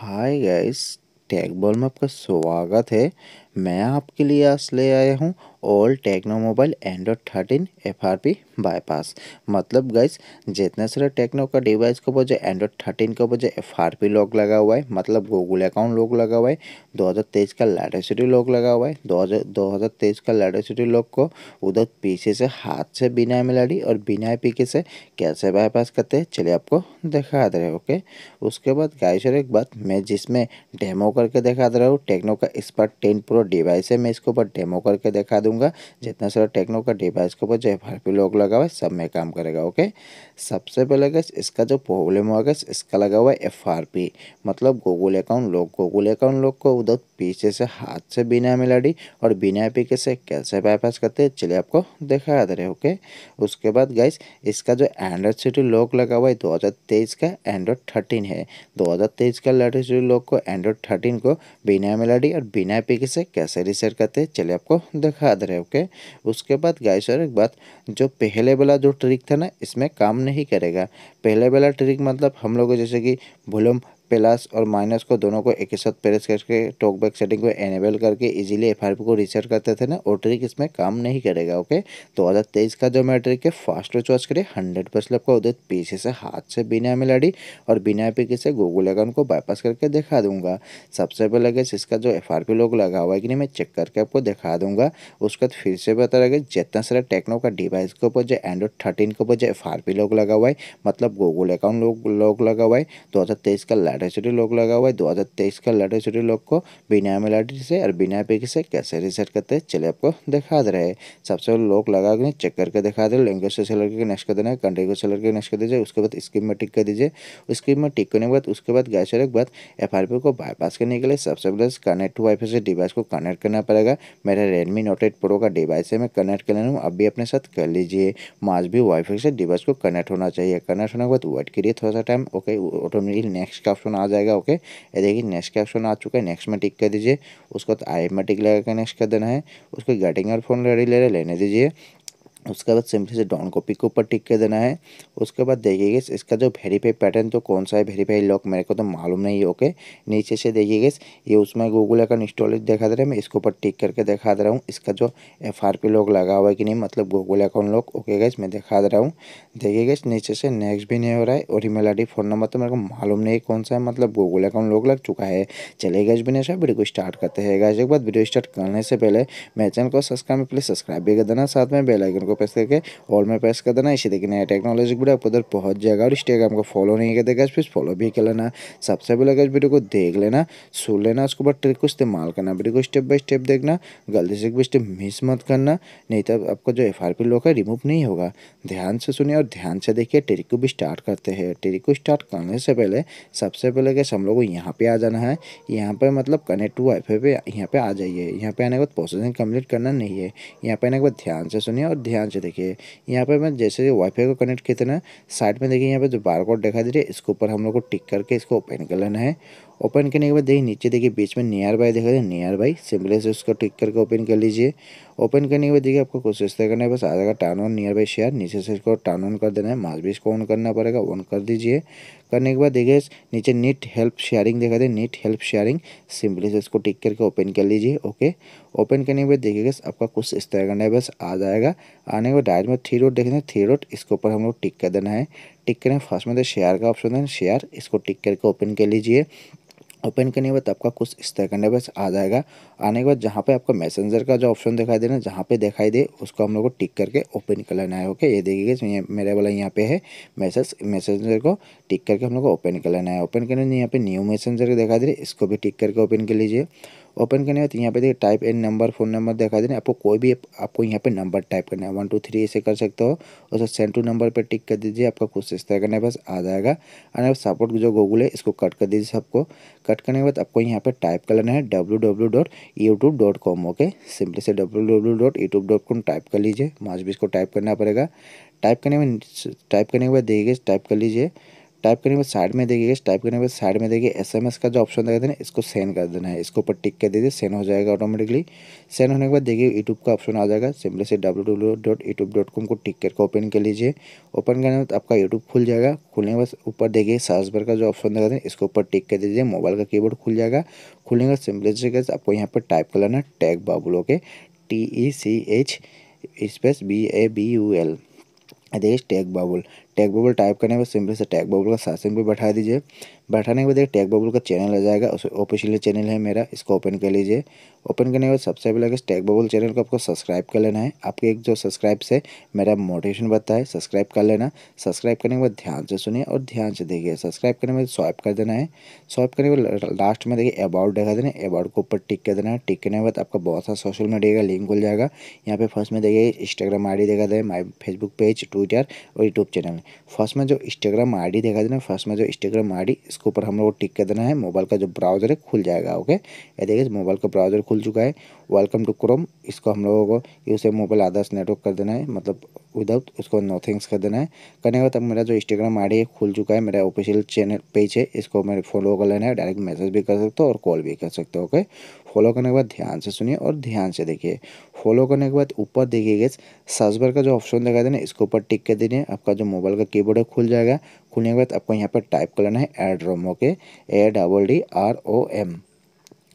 hi guys tag ball में आपका स्वागत है मैं आपके लिए आज ले आया हूँ old Tecno mobile Android thirteen F R P bypass मतलब गाइस जितने सारे टेक्नो का डिवाइस को वजह एंड्रॉयड थर्टीन को वजह एफ आर पी लॉक लगा हुआ है मतलब गूगल अकाउंट लॉक लगा हुआ है दो हज़ार तेईस का लेटेसिटी लॉक लगा हुआ है दो हज़ार तेईस का लेटेसिटी लॉक को उधर पीछे से हाथ से बिना मिलाडी और बिना पीके से कैसे बाईपास करते हैं चलिए आपको दिखा दे रहे ओके उसके बाद गाइस और एक बात मैं जिसमें डेमो करके दिखा दे रहा हूँ टेक्नो का स्पार्ट टेन प्रो डिवाइस है मैं इसके ऊपर डेमो करके दिखा दूंगा जितना सारा टेक्नो का डिवाइस के ऊपर जो एफ आर पी लॉक लगा हुआ है सब में काम करेगा ओके सबसे पहले गैस इसका जो प्रॉब्लम हुआ गैस इसका लगा हुआ है एफ आर पी मतलब Google account lock Google account lock को उधर पीछे से हाथ से बिना मिलाडी और बिना पीके से कैसे बाईपास करते हैं चलिए आपको दिखा दे रहे ओके उसके बाद गैस इसका जो एंड्रॉयड सिटी लॉक लगा हुआ है तेईस का एंड्रॉयड थर्टीन है दो का लेटेस्ट लॉक को एंड्रॉयड थर्टीन को बिना मिलाडी और बिना पीके से कैसे रिसेट करते हैं चलिए आपको दिखा दे रहे हैं ओके उसके बाद गाइस सर एक बात जो पहले वाला जो ट्रिक था ना इसमें काम नहीं करेगा पहले वाला ट्रिक मतलब हम लोग जैसे कि वॉल्यूम प्लस और माइनस को दोनों को एक साथ प्रेस करके टॉकबैक सेटिंग को एनेबल करके इजीली एफ को रिसेट करते थे ना वो ट्रिक इसमें काम नहीं करेगा ओके दो हज़ार तेईस का जो मैं ट्रिक है फास्ट चॉइस करिए हंड्रेड परसेंट आपका उधर पीछे से हाथ से बिना मिलाड़ी और बिना पी से गूगल अकाउंट को बाईपास करके दिखा दूंगा सबसे पहले गैस इसका जो एफ लोग लगा हुआ है कि नहीं मैं चेक करके आपको दिखा दूंगा उसके बाद फिर से बता रहा जितना सारा टेक्नो का डिवाइस के ऊपर जो एंड्रॉइड थर्टीन के ऊपर जो एफ लोग लगा हुआ है मतलब गूगल अकाउंट लोग लगा हुआ है दो तो का लेटर शेड्यूल लॉक लगा हुआ है दो हज़ार तेईस का लेटर शेड्यूल लॉक को बिना एमएलआरटी से और बिना पे से कैसे रिसेट करते हैं चले आपको दिखा दे रहे हैं सबसे पहले लॉक लगा के चेक करके दिखा दे रहे लैंग्वेज से सेलर के नेक्स्ट कर देना है कंट्री को सेलर के नेक्स्ट कर दीजिए उसके बाद स्कीम में टिक कर दीजिए स्कीम में टिक करने के बाद उसके बाद गैस के बाद एफ को बाईपास करने के लिए सबसे पहले कनेक्ट टू वाई से डिवाइस को कनेक्ट करना पड़ेगा मेरा रेडमी नोट एट प्रो का डिवाइस है मैं कनेक्ट कर लेना हूँ अभी अपने साथ कर लीजिए माज भी वाईफाई से डिवाइस को कनेक्ट होना चाहिए कनेक्ट होने के बाद वेट करिए थोड़ा सा टाइम ओके ऑटोमेटिक नेक्स्ट का ऑप्शन आ जाएगा ओके ये देखिए नेक्स्ट का ऑप्शन आ चुका है नेक्स्ट में टिक कर दीजिए उसको आई में टिक लगा के नेक्स्ट कर देना है उसको गेटिंग और फोन रेडी ले लेने दीजिए उसके बाद सिंपली से डाउन कॉपी के ऊपर टिक कर देना है उसके बाद देखिएगा इसका जो वेरीफाई पैटर्न तो कौन सा है वेरीफाई लॉक मेरे को तो मालूम नहीं है ओके नीचे से देखिएगा ये उसमें गूगल अकाउंट इंस्टॉलेज दिखा दे रहा है मैं इसके ऊपर टिक करके दिखा दे रहा हूँ इसका जो एफ आर पी लॉक लगा हुआ है कि नहीं मतलब Google account lock okay guys मैं दिखा दे रहा हूँ देखिएगा नीचे से नेक्स्ट भी नहीं हो रहा है और ईमेल आई फ़ोन नंबर तो मेरे को मालूम नहीं कौन सा है मतलब गूगल अकाउंट लॉक लग चुका है चले गए बिना सब वीडियो को स्टार्ट करते हैं गैस एक बार वीडियो स्टार्ट करने से पहले मेरे चैनल को सब्सक्राइब प्लीज़ सब्सक्राइब भी कर देना साथ में बेलाइकन को प्रेस करके ऑल में प्रेस कर देना इसी देखिए नया टेक्नोलॉजी के आपको उधर पहुंच जाएगा और इंस्टाग्राम को फॉलो नहीं कर देगा प्लीज़ फॉलो भी कर लेना सबसे पहले अगर वीडियो को देख लेना सुन लेना उसके बाद ट्रिक को इस्तेमाल करना वीडियो को स्टेप बाय स्टेप देखना गलती से कोई स्टेप मिस मत करना नहीं तब तो आपका जो एफ आर पी लॉक है रिमूव नहीं होगा ध्यान से सुनिए और ध्यान से देखिए ट्रिक को भी स्टार्ट करते हैं ट्रिक को स्टार्ट करने से पहले सबसे पहले कैसे हम लोग को यहाँ पर आ जाना है यहाँ पर मतलब कनेक्ट टू वाईफाई पे यहाँ पर आ जाइए यहाँ पर आने के बाद प्रोसेसिंग कम्प्लीट करना नहीं है यहाँ पर आने के बाद ध्यान से सुनिए और ध्यान ध्यान से देखिए यहाँ पे मैं जैसे वाईफाई को कनेक्ट किया था ना साइड में देखिए यहाँ पर जो बार कोड दिखाई दे रही है इसके ऊपर हम लोग को टिक करके इसको ओपन कर लेना है ओपन करने के बाद देखिए नीचे देखिए बीच में नियर बाई देखा जाए नियर बाई सिंपली से उसको टिक करके ओपन कर लीजिए ओपन करने के बाद देखिए आपको कुछ इस तरह करना है बस आ जाएगा turn on nearby share नीचे से इसको टर्न ऑन कर देना है मास भी इसको ऑन करना पड़ेगा ऑन कर दीजिए करने के बाद देखिए नीचे नीट हेल्प शेयरिंग देखा जाए नीट हेल्प शेयरिंग सिंपली से इसको टिक करके ओपन कर लीजिए ओके ओपन करने के बाद देखिएगा आपका कुछ इस तरह करना है बस आ जाएगा आने के बाद डायरेक्ट में थ्री रोड देखें थ्री रोड इसके ऊपर हम लोग टिक कर देना है टिक करें फर्स्ट में तो शेयर का ऑप्शन है शेयर इसको टिक करके ओपन कर लीजिए ओपन करने के बाद आपका कुछ इस का बस आ जाएगा आने के बाद जहाँ पे आपका मैसेंजर का जो ऑप्शन दिखाई देना जहाँ पे दिखाई दे उसको हम लोग को टिक करके ओपन कर लेना है ओके ये देखिए मेरे वाला यहाँ पे है मैसेज मैसेंजर को टिक करके हम लोग को ओपन कर लेना है ओपन करने यहाँ पे न्यू मैसेंजर दिखाई दे रहा इसको भी टिक करके ओपन कर लीजिए ओपन करने के बाद तो यहाँ पे देखिए type an number phone number दिखा देना आपको कोई भी आपको यहाँ पे नंबर टाइप करना है वन टू थ्री ऐसे कर सकते हो और सेंड टू नंबर पर टिक कर दीजिए आपका कुछ इस तरह करना है बस आ जाएगा और सपोर्ट जो गूगल है इसको कट कर दीजिए सबको कट करने के बाद आपको यहाँ पर टाइप कर लेना है W W dot YouTube dot com okay simply से W W dot YouTube dot com type कर लीजिए माच भी इसको टाइप करना पड़ेगा टाइप करने में टाइप करने के बाद देखिए टाइप कर लीजिए टाइप करने के बाद साइड में देखिए टाइप करने के बाद साइड में देखिए एसएमएस का जो ऑप्शन देगा देना इसको सेंड कर देना है इसको ऊपर टिक कर दीजिए सेंड हो जाएगा ऑटोमेटिकली सेंड होने के बाद देखिए यूट्यूब का ऑप्शन आ जाएगा सिंपली से डब्ल्यू को टिक करके ओपन कर लीजिए ओपन करने के बाद आपका यूट्यूब खुल जाएगा खुलने के बाद ऊपर देखिए सर्च बार का जो ऑप्शन देगा देना इसके ऊपर टिक कर दीजिए मोबाइल का कीबोर्ड खुल जाएगा खुलने के बाद सिंपली से आपको यहाँ पर टाइप कर लेना tag Babul okay T E C H space B A B U L आदेश tag bubble tag bubble type करने पर सिंपली से टैग बबल का साथ सिंपली बैठा दीजिए बैठाने के बाद एक टैग बबुल का चैनल आ जाएगा उस ऑफिशियल चैनल है मेरा इसको ओपन कर लीजिए ओपन करने के बाद सबसे पहले इस टैग बबुल चैनल को आपको सब्सक्राइब कर लेना है आपके एक जो सब्सक्राइब से मेरा मोटिवेशन बता है सब्सक्राइब कर लेना सब्सक्राइब करने के बाद ध्यान से सुनिए और ध्यान से देखिए सब्सक्राइब करने के बाद स्वाइप कर देना है स्वाइप करने के बाद लास्ट में देखिए अबाउट दिखा देना है अबाउट को ऊपर टिक कर देना है टिक करने के बाद आपका बहुत सारा सोशल मीडिया का लिंक खुल जाएगा यहाँ पे फर्स्ट में देखिए इंस्टाग्राम आई देखा देना माई फेसबुक पेज ट्विटर और यूट्यूब चैनल फर्स्ट में जो इंस्टाग्राम आई देखा देना फर्स्ट में जो इंस्टाग्राम आई इसके ऊपर हम लोग टिक कर देना है मोबाइल का जो ब्राउज़र है खुल जाएगा ओके ये देखिए मोबाइल का ब्राउज़र खुल चुका है वेलकम टू क्रोम इसको हम लोगों को यूज मोबाइल आदर्श नेटवर्क कर देना है मतलब विदाउट उसको नो थिंग्स कर देना है करने के बाद मेरा जो इंस्टाग्राम आई है खुल चुका है मेरा ऑफिशियल चैनल पेज है इसको मेरे फॉलो कर लेना है डायरेक्ट मैसेज भी कर सकते हो और कॉल भी कर सकते हो ओके फॉलो करने के बाद ध्यान से सुनिए और ध्यान से देखिए फॉलो करने के बाद ऊपर देखिए सर्च बार का जो ऑप्शन लगा देना इसके ऊपर टिक कर देने आपका जो मोबाइल का कीबोर्ड है खुल जाएगा खुलने के बाद आपको यहाँ पर टाइप कर लेना है Addrom okay A double D R O M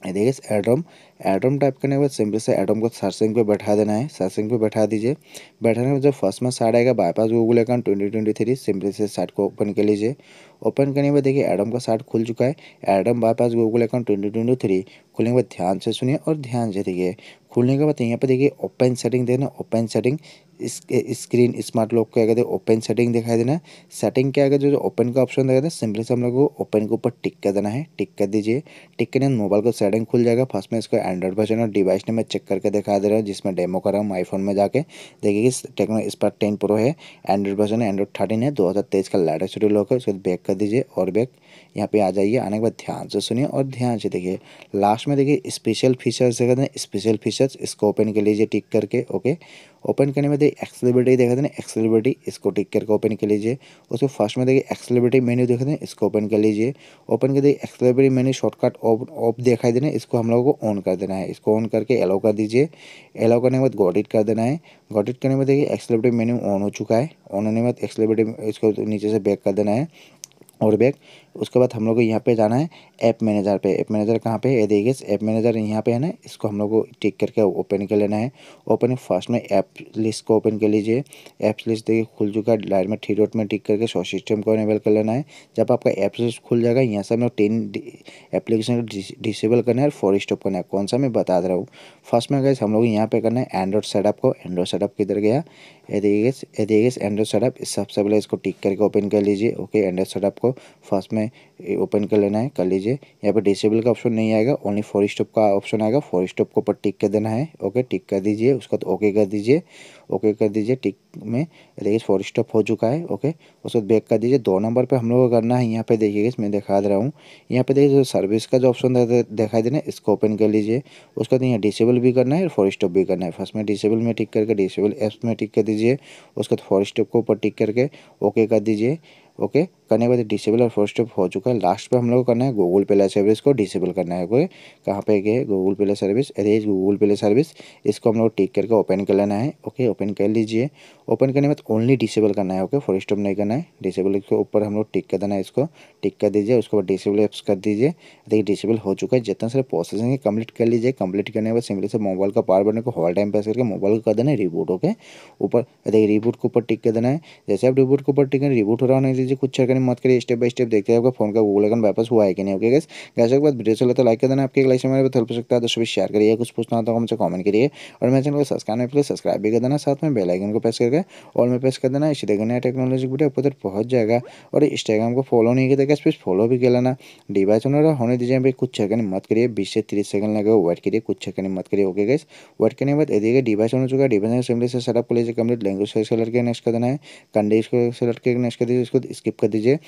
देखिए एड्रोम एड्रोम टाइप करने के बाद सिंपल से एड्रोम को सर्चिंग पे बैठा देना है सर्चिंग पे बैठा दीजिए बैठाने के बाद जब फर्स्ट में साइड आएगा bypass Google account twenty twenty three simply से सार्ट को ओपन कर लीजिए ओपन करने के बाद देखिए एडोम का सार्ट खुल चुका है Addrom bypass Google account twenty twenty three खुलने के बाद ध्यान से सुनिए और ध्यान से देखिए खुलने के बाद यहाँ पे देखिए ओपन सेटिंग देना open setting screen smart lock के आगे देखो ओपन सेटिंग दिखाई देना सेटिंग क्या आगे जो जो ओपन का ऑप्शन दिखाई देना सिंपली से हम लोग को ओपन के ऊपर टिक कर देना है टिक कर दीजिए टिक करने मोबाइल को सेटिंग खुल जाएगा फर्स्ट में इसको एंड्रॉइड वर्जन और डिवाइस ने मैं चेक करके दिखा दे रहा हूँ जिसमें डेमो कर रहा हूँ आईफोन में जाकर देखिए टेक्नो इस पर टेन प्रो है एंड्रॉइड वर्जन एंड्रॉइड थर्टीन है दो का लेटेस्ट शेड्यूल है उसके बैक कर दीजिए और बैक यहाँ पे आ जाइए आने के बाद ध्यान से सुनिए और ध्यान से देखिए लास्ट में देखिए स्पेशल फीचर्स देखा देना स्पेशल फीचर्स इसको ओपन कर लीजिए टिक करके ओके ओपन करने में देखिए एक्सेलिब्रिटी देखा देना एक्सेलिब्रिटी इसको टिक करके ओपन कर लीजिए उसको फर्स्ट में देखिए एक्सेलिब्रिटी मेन्यू देखा देना इसको ओपन कर लीजिए ओपन कर देखिए एक्सेलिब्रिटी मेन्यू शॉर्टकट ऑफ दिखाई देना इसको हम लोगों को ऑन कर देना है इसको ऑन करके एलो कर दीजिए एलो करने के बाद गॉडिट कर देना है गॉडिट करने में देखिए एक्सेलिब्रिटी मेन्यू ऑन हो चुका है ऑन होने के बाद एक्सेलिब्रिटी इसको नीचे से बैक कर देना है और बैक उसके बाद हम लोग को यहाँ पे जाना है ऐप मैनेजर पे ऐप मैनेजर कहाँ पे ये देखिए ऐप मैनेजर यहाँ पे है ना इसको हम लोग को टिक करके ओपन कर लेना है ओपन फर्स्ट में ऐप लिस्ट को ओपन कर लीजिए ऐप्स लिस्ट देखिए खुल चुका है लाइन में थ्री डॉट में टिक करके शॉर्ट सिस्टम को इनेबल कर लेना है जब आपका ऐप लिस्ट खुल जाएगा यहाँ से हम लोग टेन एप्लीकेशन को डिसेबल करना है और फोर स्टॉप करना है कौन सा मैं बता दे रहा हूँ फर्स्ट में गए हम लोग यहाँ पे करना है एंड्रॉइड सेटअप को एंड्रॉइड सेटअप किधर गया ये देखिए ये देखिए एंड्रॉइड सेटअप सबसे पहले इसको टिक करके ओपन कर लीजिए ओके एंड्रॉइड सेटअप को फर्स्ट में है ओपन कर लेना है कर लीजिए यहाँ पे डिसेबल का ऑप्शन नहीं आएगा ओनली फॉर स्टॉप का ऑप्शन आएगा फॉर स्टॉप को ऊपर टिक कर देना है ओके टिक कर दीजिए उसका तो ओके कर दीजिए ओके कर दीजिए टिक में देखिए फॉर स्टॉप हो चुका है ओके उसके बाद बैक कर दीजिए दो नंबर पर हम लोग को करना है यहाँ पे देखिए मैं दिखा दे रहा हूँ यहाँ पे देखिए सर्विस का जो ऑप्शन दिखाई देना है इसको ओपन कर लीजिए उसके बाद यहाँ डिसेबल भी करना है और फॉर स्टॉप भी करना है फर्स्ट में डिसेबल में टिक करके डिसेबल एप्स में टिक कर दीजिए उसके बाद फॉर स्टॉप के ऊपर टिक करके ओके कर दीजिए ओके okay, करने के बाद डिसेबल और फर्स्ट स्टॉप हो चुका है लास्ट पे हम लोग को करना है गूगल पेला सर्विस को डिसेबल करना है कोई कहाँ पे गए गूगल पेला सर्विस अरे गूगल पेला सर्विस इसको हम लोग टिक करके ओपन कर लेना है ओके okay, ओपन ओपन कर लीजिए ओपन करने के बाद ओनली डिसेबल करना है ओके फॉर स्टॉप नहीं करना है डिसेबल के ऊपर हम लोग टिक कर देना है इसको टिक कर दीजिए उसके बाद डिसेबल एप्स कर दीजिए देखिए डिसेबल हो चुका है जितना सारे प्रोसेस है कंप्लीट कर लीजिए कंप्लीट करने के बाद सिंपली से मोबाइल का पावर बटन को हॉल टाइम पास करके मोबाइल को कर देना है रिबूट ओके ऊपर देखिए रिबूट के ऊपर टिक कर देना है जैसे आप रिबूट के ऊपर टिक करें रिबूट हो रहा नहीं दीजिए कुछ करने मत करिए स्टेप बाय स्टेप देखते हैं आपका फोन का गूगल अकाउंट वापस हुआ है कि नहीं ओके गैस गैस के बाद वीडियो चला तो लाइक कर देना आपके लाइक से मेरे हेल्प हो सकता है दोस्तों शेयर करिए कुछ पूछना होता है हमसे कॉमेंट करिए और मैं चैनल को सब्सक्राइब सब्सक्राइब भी कर देना साथ में बेल आइकन को प्रेस करके ऑल में प्रेस कर देना इसी तरह नया टेक्नोलॉजी वीडियो आपको उधर पहुंच जाएगा और इंस्टाग्राम को फॉलो नहीं किया था इस फॉलो भी कर लेना डिवाइस वगैरह होने दीजिए भाई कुछ सेकंड मत करिए बीस से तीस सेकंड लगे वेट करिए कुछ सेकंड मत करिए ओके गैस वेट करने के बाद यदि डिवाइस ऑन हो चुका है डिवाइस सिंपली से सेटअप को लीजिए कंप्लीट लैंग्वेज सेलेक्ट करके नेक्स्ट कर देना है कंडीज को सेलेक्ट करके नेक्स्ट कर दीजिए इसको स्किप कर दीजिए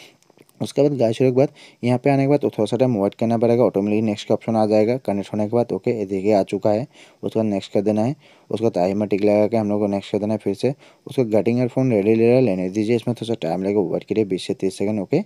उसके बाद गाइस के बाद यहाँ पे आने के बाद तो थोड़ा सा टाइम वेट करना पड़ेगा ऑटोमेटिकली नेक्स्ट का ऑप्शन आ जाएगा कनेक्ट होने के बाद ओके देखिए आ चुका है उसके बाद नेक्स्ट कर देना है उसको ताई में टिक लगा के हम लोग को नेक्स्ट कर देना है फिर से उसको गटिंग एयरफोन रेडी ले है लेने दीजिए इसमें थोड़ा सा टाइम लगेगा वर्ट के लिए बीस से तीस सेकंड ओके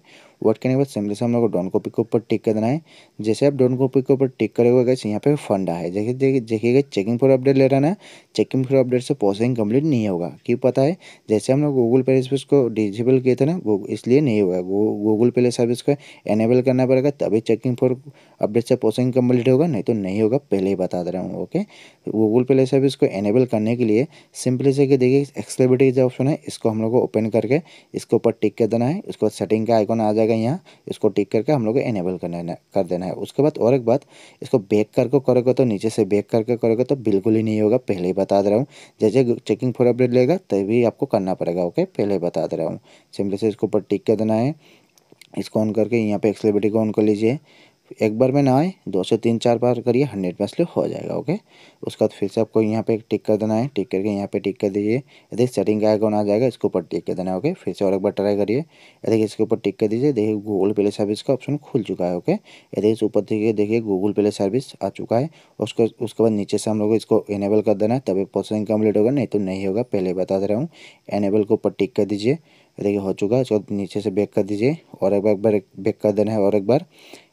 वर्ड करने के बाद सिंपली से हम लोग को डोन कॉपी के ऊपर टिक कर देना है जैसे आप डोन कॉपी के ऊपर टिक करेगा कैसे यहाँ पे फंडा है देखिए देखिएगा चेकिंग फॉर अपडेट ले रहा ना चेकिंग फॉर अपडेट से प्रोसेसिंग कंप्लीट नहीं होगा क्यों पता है जैसे हम लोग गूगल पे सर्विस को डिजेबल किए थे ना इसलिए नहीं होगा गूगल पे सर्विस को एनेबल करना पड़ेगा तभी चेकिंग फॉर अपडेट से प्रोसेसिंग कम्प्लीट होगा नहीं तो नहीं होगा पहले ही बता दे रहा हूँ ओके गूगल पे सर्विस को एनेबल करने के लिए सिंपली से कि देखिए एक्सलेबिलिटी जो ऑप्शन है इसको हम लोग को ओपन करके इसके ऊपर टिक कर देना है उसके बाद सेटिंग का आइकॉन आ जाएगा यहाँ इसको टिक करके हम लोग को एनेबल कर देना है उसके बाद और एक बात इसको बेक करके करोगे तो नीचे से बेक करके करोगे तो बिल्कुल ही नहीं होगा पहले ही बता दे रहा हूँ जैसे चेकिंग फॉर अपडेट लेगा तभी आपको करना पड़ेगा ओके पहले ही बता दे रहा हूँ सिंपली से इसके ऊपर टिक कर देना है इसको ऑन करके यहाँ पे एक्सलेबिलिटी को ऑन कर लीजिए एक बार में ना आए दो से तीन चार बार करिए हंड्रेड परसेंट हो जाएगा ओके उसके बाद फिर से आपको यहाँ पे टिक कर देना है टिक करके यहाँ पे टिक कर दीजिए देखिए सेटिंग का आइकॉन आ जाएगा इसके ऊपर टिक कर देना है ओके फिर से और एक बार ट्राई करिए देखिए इसके ऊपर टिक कर दीजिए देखिए गूगल प्ले सर्विस का ऑप्शन खुल चुका है ओके देखिए इस ऊपर देखिए देखिए गूगल प्ले सर्विस आ चुका है उसको उसके बाद नीचे से हम लोग इसको इनेबल कर देना है तभी प्रोसेसिंग कम्प्लीट होगा नहीं तो नहीं होगा पहले बता दे रहा हूँ इनेबल के ऊपर टिक कर दीजिए देखिए हो चुका है बाद नीचे से बैक कर दीजिए और एक बार एक बार बैक कर देना है और एक बार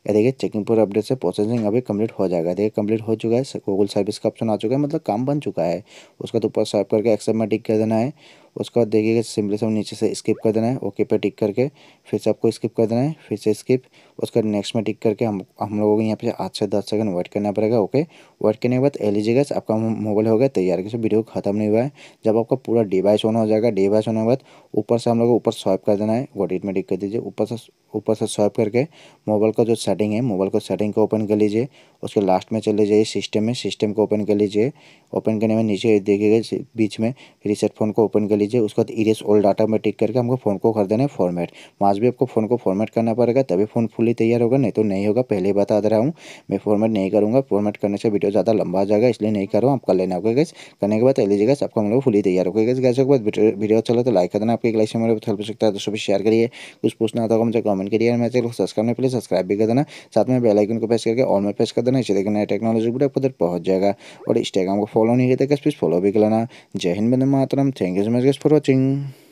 ये देखिए चेकिंग पूरा अपडेट से प्रोसेसिंग अभी कंप्लीट हो जाएगा देखिए कंप्लीट हो चुका है गूगल सर्विस का ऑप्शन आ चुका है मतलब काम बन चुका है उसका तो ऊपर स्वाइप करके एक्सेप्ट में टिक कर देना है उसके बाद देखिएगा सिंपली से नीचे से स्किप कर देना है ओके पे टिक करके फिर से आपको स्किप कर देना है फिर से स्किप उसके बाद नेक्स्ट में टिक करके हम हम लोगों को यहाँ पे आठ से दस सेकंड वेट करना पड़ेगा ओके वेट करने के बाद एलिजिएगा e आपका मोबाइल हो गया तैयार किसी वीडियो खत्म नहीं हुआ है जब आपका पूरा डिवाइस ऑन हो जाएगा डिवाइस होने के बाद ऊपर से हम लोग ऊपर स्वाइप कर देना है वॉडिट में टिक कर दीजिए ऊपर से ऊपर से स्वाइप करके मोबाइल का जो सेट सेटिंग है मोबाइल को सेटिंग को ओपन कर लीजिए उसके लास्ट में चले जाइए सिस्टम में सिस्टम को ओपन कर लीजिए ओपन करने में नीचे देखिएगा बीच में रिसेट फोन को ओपन कर लीजिए उसके बाद इरेस ओल्ड डाटा में टिक करके हमको फ़ोन को कर देना है फॉर्मेट आज भी आपको फ़ोन को फॉर्मेट करना पड़ेगा तभी फ़ोन फुली तैयार होगा नहीं तो नहीं होगा पहले ही बता दे रहा हूँ मैं फॉर्मेट नहीं करूँगा फॉर्मेट करने से वीडियो ज़्यादा लंबा आ जाएगा इसलिए नहीं कर रहा हूँ आप कर लेना होगा गैस करने के बाद लीजिएगा आपको हम लोग फुली तैयार होगा गैस गैस के बाद वीडियो अच्छा तो लाइक कर देना आपके लाइक से मेरे हेल्प हो सकता है दोस्तों भी शेयर करिए कुछ पूछना आता है मुझे कमेंट करिए मैं चलो सब्सक्राइब नहीं पहले सब्सक्राइब भी कर देना साथ में बेलाइकन को प्रेस करके और में प्रेस कर देना इसी तरह टेक्नोलॉजी वीडियो आपको पहुंच जाएगा और इंस्टाग्राम को फॉलो नहीं करते फॉलो भी कर लेना जय हिंद मातरम thank you so much for watching